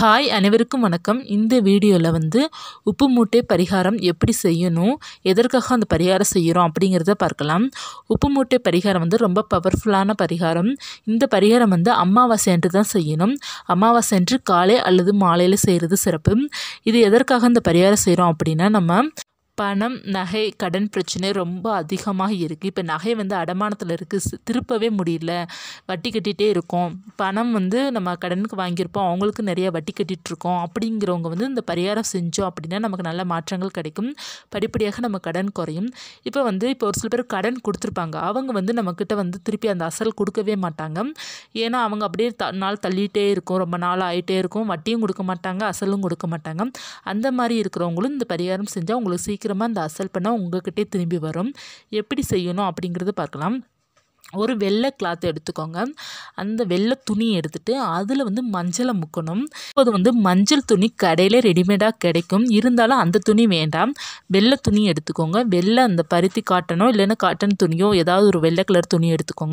hi அனைவருக்கும் வணக்கம் இந்த வீடியோவில் வந்து உப்பு மூட்டை பரிகாரம் எப்படி செய்யணும் எதற்காக அந்த பரிகாரம் செய்கிறோம் அப்படிங்கிறத பார்க்கலாம் உப்பு மூட்டை பரிகாரம் வந்து ரொம்ப பவர்ஃபுல்லான பரிகாரம் இந்த பரிகாரம் வந்து அமாவாசை அன்று தான் செய்யணும் அமாவாசை அன்று காலை அல்லது மாலையில் செய்கிறது சிறப்பு இது எதற்காக அந்த பரிகாரம் செய்கிறோம் அப்படின்னா நம்ம பணம் நகை கடன் பிரச்சனை ரொம்ப அதிகமாக இருக்குது இப்போ நகை வந்து அடமானத்தில் இருக்குது திருப்பவே முடியல வட்டி கட்டிகிட்டே இருக்கோம் பணம் வந்து நம்ம கடனுக்கு வாங்கியிருப்போம் அவங்களுக்கு நிறைய வட்டி கட்டிகிட்ருக்கோம் அப்படிங்கிறவங்க வந்து இந்த பரிகாரம் செஞ்சோம் அப்படின்னா நமக்கு நல்ல மாற்றங்கள் கிடைக்கும் படிப்படியாக நம்ம கடன் குறையும் இப்போ வந்து இப்போ ஒரு சில பேர் கடன் கொடுத்துருப்பாங்க அவங்க வந்து நம்மக்கிட்ட வந்து திருப்பி அந்த அசல் கொடுக்கவே மாட்டாங்க ஏன்னா அவங்க அப்படியே த நாள் தள்ளிகிட்டே இருக்கும் ரொம்ப நாள் ஆகிட்டே இருக்கும் வட்டியும் கொடுக்க மாட்டாங்க அசலும் கொடுக்க மாட்டாங்க அந்த மாதிரி இருக்கிறவங்களும் இந்த பரிகாரம் செஞ்சால் அவங்களுக்கு சீக்கிரம் சீக்கிரமாக அந்த அசல் பண்ணால் உங்கள்கிட்டே திரும்பி வரும் எப்படி செய்யணும் அப்படிங்கிறது பார்க்கலாம் ஒரு வெள்ளை கிளாத் எடுத்துக்கோங்க அந்த வெள்ளை துணி எடுத்துகிட்டு அதில் வந்து மஞ்சளை முக்கணும் இப்போது வந்து மஞ்சள் துணி கடையில் ரெடிமேடாக கிடைக்கும் இருந்தாலும் அந்த துணி வேண்டாம் வெள்ளை துணி எடுத்துக்கோங்க வெள்ளை அந்த பருத்தி காட்டனோ இல்லைன்னா காட்டன் துணியோ ஏதாவது ஒரு வெள்ளை கலர் துணி எடுத்துக்கோங்க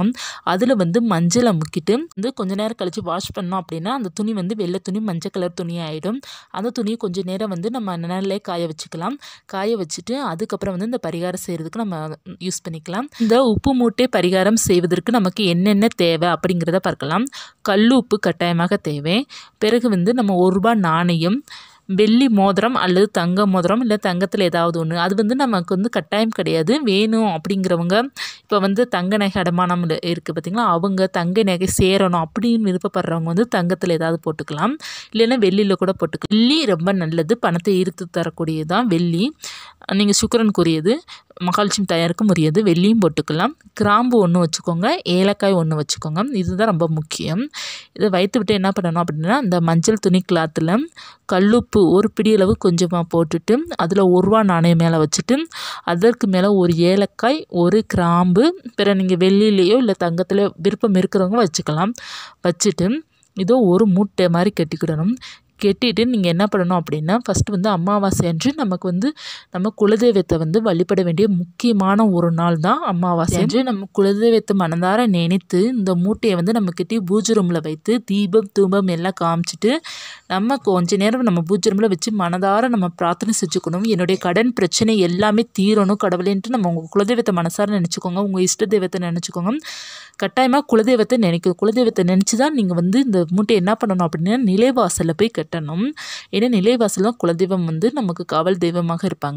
அதில் வந்து மஞ்சளை முக்கிட்டு வந்து கொஞ்சம் நேரம் கழித்து வாஷ் பண்ணோம் அப்படின்னா அந்த துணி வந்து வெள்ளை துணி மஞ்சள் கலர் துணி ஆகிடும் அந்த துணியை கொஞ்சம் நேரம் வந்து நம்ம நிலையிலே காய வச்சுக்கலாம் காய வச்சுட்டு அதுக்கப்புறம் வந்து இந்த பரிகாரம் செய்கிறதுக்கு நம்ம யூஸ் பண்ணிக்கலாம் இந்த உப்பு மூட்டை பரிகாரம் செய்வதற்கு நமக்கு என்னென்ன தேவை அப்படிங்கிறத பார்க்கலாம் கல் உப்பு கட்டாயமாக தேவை பிறகு வந்து நம்ம ஒரு ரூபா நாணயம் வெள்ளி மோதிரம் அல்லது தங்க மோதிரம் இல்லை தங்கத்தில் ஏதாவது ஒன்று அது வந்து நமக்கு வந்து கட்டாயம் கிடையாது வேணும் அப்படிங்கிறவங்க இப்போ வந்து தங்க நகை அடமானம் இருக்குது பார்த்திங்களா அவங்க தங்க நகை சேரணும் அப்படின்னு விருப்பப்படுறவங்க வந்து தங்கத்தில் ஏதாவது போட்டுக்கலாம் இல்லைன்னா வெள்ளியில் கூட போட்டுக்கலாம் வெள்ளி ரொம்ப நல்லது பணத்தை ஈர்த்து தரக்கூடியது தான் வெள்ளி நீங்கள் கூறியது மகாலட்சுமி தயாருக்கும் உரியது வெள்ளியும் போட்டுக்கலாம் கிராம்பு ஒன்று வச்சுக்கோங்க ஏலக்காய் ஒன்று வச்சுக்கோங்க இதுதான் ரொம்ப முக்கியம் இதை வைத்து விட்டு என்ன பண்ணணும் அப்படின்னா இந்த மஞ்சள் துணி கிளாத்தில் கல்லுப்பு ஒரு பிடியளவு கொஞ்சமாக போட்டுட்டு அதில் ஒரு ரூபா நாணயம் மேலே வச்சுட்டு அதற்கு மேலே ஒரு ஏலக்காய் ஒரு கிராம்பு பிற நீங்கள் வெள்ளிலேயோ இல்லை தங்கத்துலேயோ விருப்பம் இருக்கிறவங்க வச்சுக்கலாம் வச்சுட்டு இதோ ஒரு மூட்டை மாதிரி கட்டிக்கிடணும் கேட்டுட்டு நீங்கள் என்ன பண்ணணும் அப்படின்னா ஃபஸ்ட்டு வந்து அமாவாசை அன்று நமக்கு வந்து நம்ம குலதெய்வத்தை வந்து வழிபட வேண்டிய முக்கியமான ஒரு நாள் தான் அமாவாசை அன்று நம்ம குலதெய்வத்தை மனதார நினைத்து இந்த மூட்டையை வந்து நம்ம கிட்டே பூஜை ரூமில் வைத்து தீபம் தூபம் எல்லாம் காமிச்சிட்டு நம்ம கொஞ்ச நேரம் நம்ம பூஜை ரூமில் வச்சு மனதார நம்ம பிரார்த்தனை செஞ்சுக்கணும் என்னுடைய கடன் பிரச்சனை எல்லாமே தீரணும் கடவுளேன்ட்டு நம்ம உங்கள் குலதெய்வத்தை மனசார நினச்சிக்கோங்க உங்கள் இஷ்ட தெய்வத்தை நினச்சிக்கோங்க கட்டாயமாக குலதெய்வத்தை நினைக்கும் குலதெய்வத்தை நினச்சி தான் நீங்கள் வந்து இந்த மூட்டையை என்ன பண்ணணும் அப்படின்னா நிலைவாசலில் போய் கட்டணும் கட்டணும் ஏன்னா நிலைவாசலும் குலதெய்வம் வந்து நமக்கு காவல் தெய்வமாக இருப்பாங்க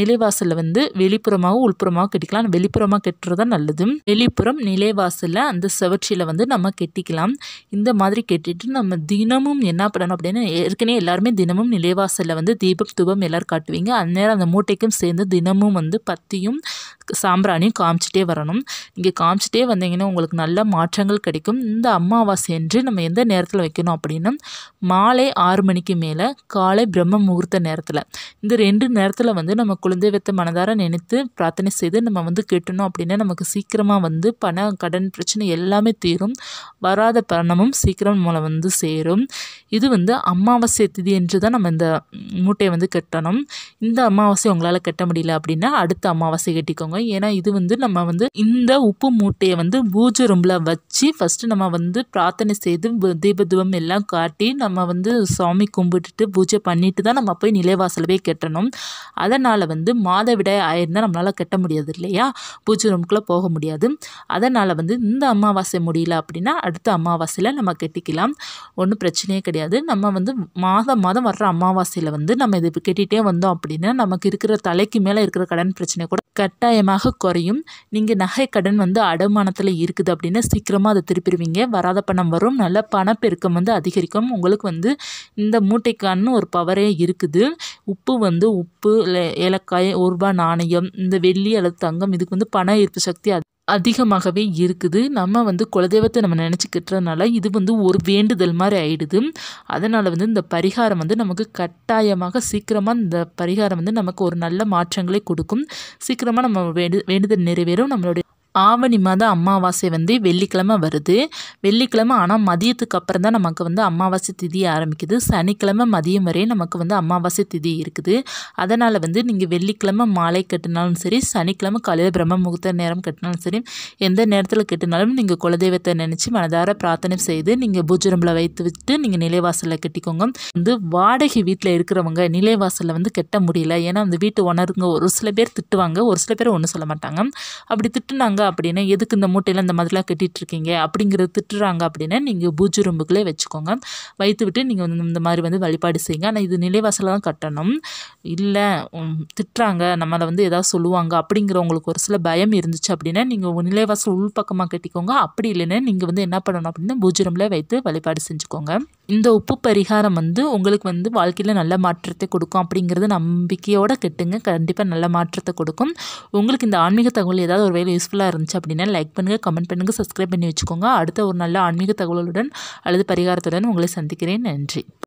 நிலைவாசலில் வந்து வெளிப்புறமாகவும் உள்புறமாக கட்டிக்கலாம் வெளிப்புறமாக கட்டுறது நல்லது வெளிப்புறம் நிலைவாசலில் அந்த செவற்றியில் வந்து நம்ம கெட்டிக்கலாம் இந்த மாதிரி கெட்டிட்டு நம்ம தினமும் என்ன பண்ணணும் அப்படின்னா ஏற்கனவே எல்லாருமே தினமும் நிலைவாசலில் வந்து தீபம் தூபம் எல்லோரும் காட்டுவீங்க அந்நேரம் அந்த மூட்டைக்கும் சேர்ந்து தினமும் வந்து பத்தியும் சாம்பிராணியும் காமிச்சிட்டே வரணும் இங்கே காமிச்சிட்டே வந்தீங்கன்னா உங்களுக்கு நல்ல மாற்றங்கள் கிடைக்கும் இந்த அமாவாசை என்று நம்ம எந்த நேரத்தில் வைக்கணும் அப்படின்னா மாலை ஆறு மணிக்கு மேலே காலை பிரம்ம முகூர்த்த நேரத்தில் இந்த ரெண்டு நேரத்தில் வந்து நம்ம குழந்தைவத்தை மனதார நினைத்து பிரார்த்தனை செய்து நம்ம வந்து கெட்டணும் அப்படின்னா நமக்கு சீக்கிரமாக வந்து பண கடன் பிரச்சனை எல்லாமே தீரும் வராத பணமும் சீக்கிரம் மூலம் வந்து சேரும் இது வந்து அமாவாசை திதி என்று தான் நம்ம இந்த மூட்டையை வந்து கட்டணும் இந்த அமாவாசை உங்களால் கட்ட முடியல அப்படின்னா அடுத்த அமாவாசை கட்டிக்கோங்க பண்ணணும் ஏன்னா இது வந்து நம்ம வந்து இந்த உப்பு மூட்டையை வந்து பூஜை ரூமில் வச்சு ஃபஸ்ட்டு நம்ம வந்து பிரார்த்தனை செய்து தீபத்துவம் எல்லாம் காட்டி நம்ம வந்து சாமி கும்பிட்டுட்டு பூஜை பண்ணிட்டு தான் நம்ம போய் நிலைவாசல் போய் கட்டணும் அதனால் வந்து மாதவிடாய் ஆயிருந்தால் நம்மளால் கட்ட முடியாது இல்லையா பூஜை ரூமுக்குள்ளே போக முடியாது அதனால் வந்து இந்த அமாவாசை முடியல அப்படின்னா அடுத்த அமாவாசையில் நம்ம கட்டிக்கலாம் ஒன்றும் பிரச்சனையே கிடையாது நம்ம வந்து மாதம் மாதம் வர்ற அமாவாசையில் வந்து நம்ம இது கட்டிகிட்டே வந்தோம் அப்படின்னா நமக்கு இருக்கிற தலைக்கு மேலே இருக்கிற கடன் பிரச்சனை கூட கட்டாயம் நிச்சயமாக குறையும் நீங்கள் நகை கடன் வந்து அடமானத்தில் இருக்குது அப்படின்னா சீக்கிரமாக அதை திருப்பிடுவீங்க வராத பணம் வரும் நல்ல பணப்பெருக்கம் வந்து அதிகரிக்கும் உங்களுக்கு வந்து இந்த மூட்டைக்கான ஒரு பவரே இருக்குது உப்பு வந்து உப்பு ஏலக்காய் ஒரு ரூபாய் நாணயம் இந்த வெள்ளி அல்லது தங்கம் இதுக்கு வந்து பண ஈர்ப்பு சக்தி அதிகமாகவே இருக்குது நம்ம வந்து குலதெய்வத்தை நம்ம நினச்சிக்கிட்டுறதுனால இது வந்து ஒரு வேண்டுதல் மாதிரி ஆகிடுது அதனால் வந்து இந்த பரிகாரம் வந்து நமக்கு கட்டாயமாக சீக்கிரமாக இந்த பரிகாரம் வந்து நமக்கு ஒரு நல்ல மாற்றங்களை கொடுக்கும் சீக்கிரமாக நம்ம வேண்டு வேண்டுதல் நிறைவேறும் நம்மளுடைய ஆவணி மாத அமாவாசை வந்து வெள்ளிக்கிழமை வருது வெள்ளிக்கிழமை ஆனால் மதியத்துக்கு அப்புறம் தான் நமக்கு வந்து அமாவாசை திதி ஆரம்பிக்குது சனிக்கிழமை மதியம் வரையும் நமக்கு வந்து அமாவாசை திதி இருக்குது அதனால் வந்து நீங்கள் வெள்ளிக்கிழமை மாலை கட்டினாலும் சரி சனிக்கிழமை காலையில் பிரம்ம முகூர்த்த நேரம் கட்டினாலும் சரி எந்த நேரத்தில் கட்டினாலும் நீங்கள் குலதெய்வத்தை நினச்சி மனதார பிரார்த்தனை செய்து நீங்கள் பூஜரம்பில் வைத்து விட்டு நீங்கள் நிலைவாசலில் கட்டிக்கோங்க வந்து வாடகை வீட்டில் இருக்கிறவங்க நிலைவாசலில் வந்து கட்ட முடியல ஏன்னா அந்த வீட்டு உணருங்க ஒரு சில பேர் திட்டுவாங்க ஒரு சில பேர் ஒன்றும் சொல்ல மாட்டாங்க அப்படி திட்டுனாங்க அப்படின்னா எதுக்கு இந்த மூட்டையில் இந்த மாதிரிலாம் கட்டிகிட்ருக்கீங்க அப்படிங்கிறது திட்டுறாங்க அப்படின்னா நீங்கள் பூஜை ரொம்புக்குள்ளே வச்சுக்கோங்க வைத்து விட்டு நீங்கள் வந்து இந்த மாதிரி வந்து வழிபாடு செய்யுங்க ஆனால் இது நிலைவாசலில் தான் கட்டணும் இல்லை திட்டுறாங்க நம்மளை வந்து எதாவது சொல்லுவாங்க அப்படிங்கிறவங்களுக்கு ஒரு சில பயம் இருந்துச்சு அப்படின்னா நீங்கள் நிலைவாசல் உள் பக்கமாக கட்டிக்கோங்க அப்படி இல்லைன்னா நீங்கள் வந்து என்ன பண்ணணும் அப்படின்னா பூஜை ரூமில் வைத்து வழிபாடு செஞ்சுக்கோங்க இந்த உப்பு பரிகாரம் வந்து உங்களுக்கு வந்து வாழ்க்கையில் நல்ல மாற்றத்தை கொடுக்கும் அப்படிங்கிறது நம்பிக்கையோடு கெட்டுங்க கண்டிப்பாக நல்ல மாற்றத்தை கொடுக்கும் உங்களுக்கு இந்த ஆன்மீக தகவல் ஏதாவது ஒரு வேலை யூஸ்ஃபுல்லாக இருந்துச்சு அப்படின்னா லைக் பண்ணுங்கள் கமெண்ட் பண்ணுங்கள் சப்ஸ்கிரைப் பண்ணி வச்சுக்கோங்க அடுத்த ஒரு நல்ல ஆன்மீக தகவலுடன் அல்லது பரிகாரத்துடன் உங்களை சந்திக்கிறேன் நன்றி